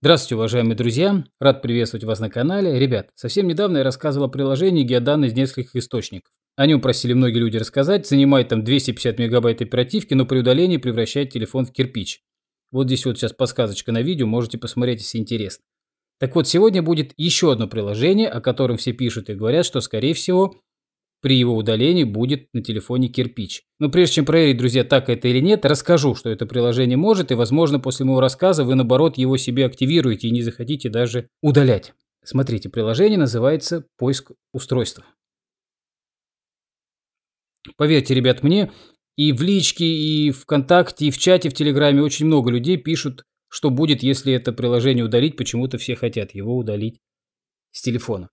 Здравствуйте, уважаемые друзья! Рад приветствовать вас на канале. Ребят, совсем недавно я рассказывал о приложении геоданные из нескольких источников. О нем просили многие люди рассказать, занимает там 250 мегабайт оперативки, но при удалении превращает телефон в кирпич. Вот здесь вот сейчас подсказочка на видео, можете посмотреть, если интересно. Так вот, сегодня будет еще одно приложение, о котором все пишут и говорят, что, скорее всего, при его удалении будет на телефоне кирпич. Но прежде чем проверить, друзья, так это или нет, расскажу, что это приложение может, и, возможно, после моего рассказа вы, наоборот, его себе активируете и не захотите даже удалять. Смотрите, приложение называется «Поиск устройства». Поверьте, ребят, мне и в личке, и в ВКонтакте, и в чате, в Телеграме очень много людей пишут, что будет, если это приложение удалить. Почему-то все хотят его удалить с телефона.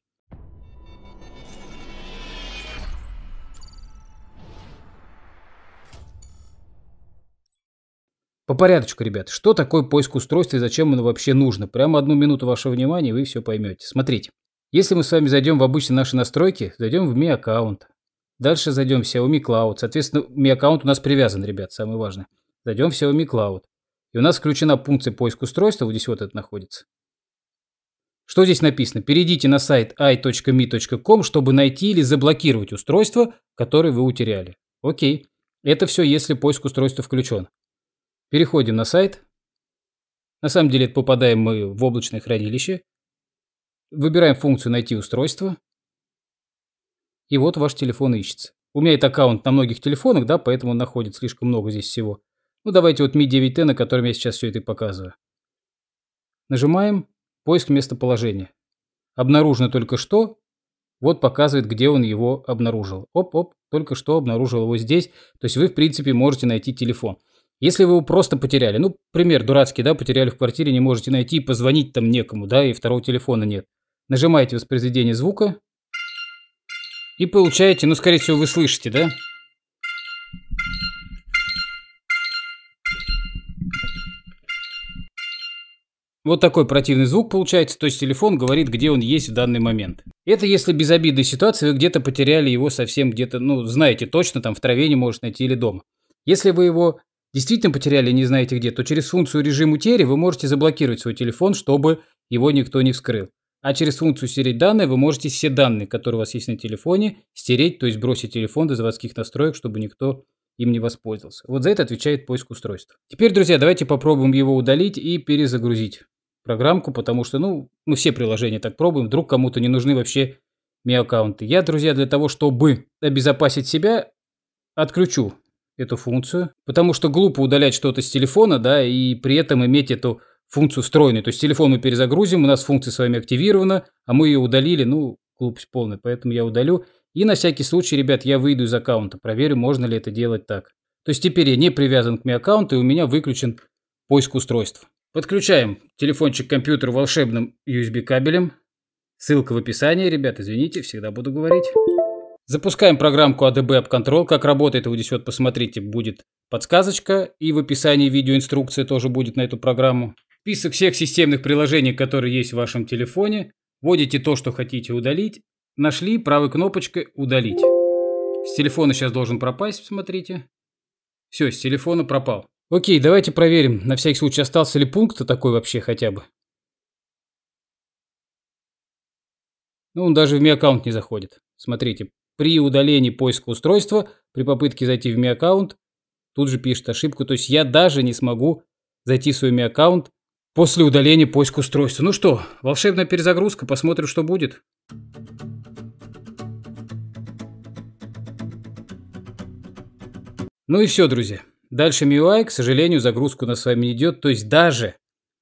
По порядочку, ребят, что такое поиск устройства и зачем оно вообще нужно? Прямо одну минуту вашего внимания, и вы все поймете. Смотрите, если мы с вами зайдем в обычные наши настройки, зайдем в Mi аккаунт. Дальше зайдем в Xiaomi Cloud. Соответственно, Mi аккаунт у нас привязан, ребят, самое важное. Зайдем в Xiaomi Cloud. И у нас включена функция поиск устройства, вот здесь вот это находится. Что здесь написано? Перейдите на сайт i.mi.com, чтобы найти или заблокировать устройство, которое вы утеряли. Окей. Это все, если поиск устройства включен. Переходим на сайт. На самом деле попадаем мы в облачное хранилище. Выбираем функцию «Найти устройство». И вот ваш телефон ищется. У меня это аккаунт на многих телефонах, да, поэтому он находит слишком много здесь всего. Ну, давайте вот Mi 9T, на котором я сейчас все это и показываю. Нажимаем «Поиск местоположения». Обнаружено только что. Вот показывает, где он его обнаружил. Оп-оп, только что обнаружил его здесь. То есть вы, в принципе, можете найти телефон. Если вы его просто потеряли, ну, пример дурацкий, да, потеряли в квартире, не можете найти, позвонить там некому, да, и второго телефона нет. Нажимаете воспроизведение звука и получаете, ну, скорее всего, вы слышите, да? Вот такой противный звук получается, то есть телефон говорит, где он есть в данный момент. Это если без обидной ситуации вы где-то потеряли его совсем где-то, ну, знаете точно, там в траве не можете найти или дома. Если вы его действительно потеряли не знаете где, то через функцию режим утери вы можете заблокировать свой телефон, чтобы его никто не вскрыл. А через функцию «Стереть данные» вы можете все данные, которые у вас есть на телефоне, стереть, то есть бросить телефон до заводских настроек, чтобы никто им не воспользовался. Вот за это отвечает поиск устройства. Теперь, друзья, давайте попробуем его удалить и перезагрузить программку, потому что, ну, мы все приложения так пробуем, вдруг кому-то не нужны вообще ми-аккаунты. Я, друзья, для того, чтобы обезопасить себя, отключу эту функцию, потому что глупо удалять что-то с телефона, да, и при этом иметь эту функцию встроенную. То есть телефон мы перезагрузим, у нас функция с вами активирована, а мы ее удалили, ну, глупость полная, поэтому я удалю. И на всякий случай, ребят, я выйду из аккаунта, проверю, можно ли это делать так. То есть теперь я не привязан к Mi аккаунту и у меня выключен поиск устройств. Подключаем телефончик к компьютеру волшебным USB кабелем. Ссылка в описании, ребят, извините, всегда буду говорить. Запускаем программку ADB AppControl. Как работает и унесет, посмотрите, будет подсказочка. И в описании видеоинструкция тоже будет на эту программу. Список всех системных приложений, которые есть в вашем телефоне. Вводите то, что хотите удалить. Нашли правой кнопочкой «Удалить». С телефона сейчас должен пропасть, смотрите. Все, с телефона пропал. Окей, давайте проверим, на всякий случай, остался ли пункт такой вообще хотя бы. Ну, он даже в Mi аккаунт не заходит. Смотрите, при удалении поиска устройства, при попытке зайти в ми аккаунт, тут же пишет ошибку. То есть я даже не смогу зайти в свой ми аккаунт после удаления поиска устройства. Ну что, волшебная перезагрузка, посмотрим, что будет. Ну и все, друзья. Дальше MIUI, к сожалению, загрузку на с вами не идет. То есть даже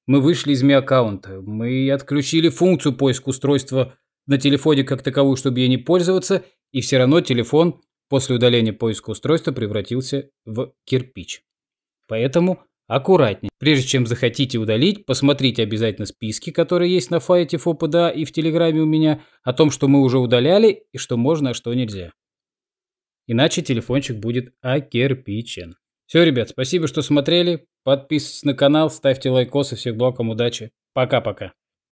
мы вышли из Mi аккаунта, мы отключили функцию поиска устройства на телефоне как таковую, чтобы ей не пользоваться, и все равно телефон после удаления поиска устройства превратился в кирпич. Поэтому аккуратнее. Прежде чем захотите удалить, посмотрите обязательно списки, которые есть на файте ФОПДА а и в Телеграме у меня, о том, что мы уже удаляли и что можно, а что нельзя. Иначе телефончик будет окирпичен. Все, ребят, спасибо, что смотрели. Подписывайтесь на канал, ставьте лайкосы. Всех благ, удачи. Пока-пока.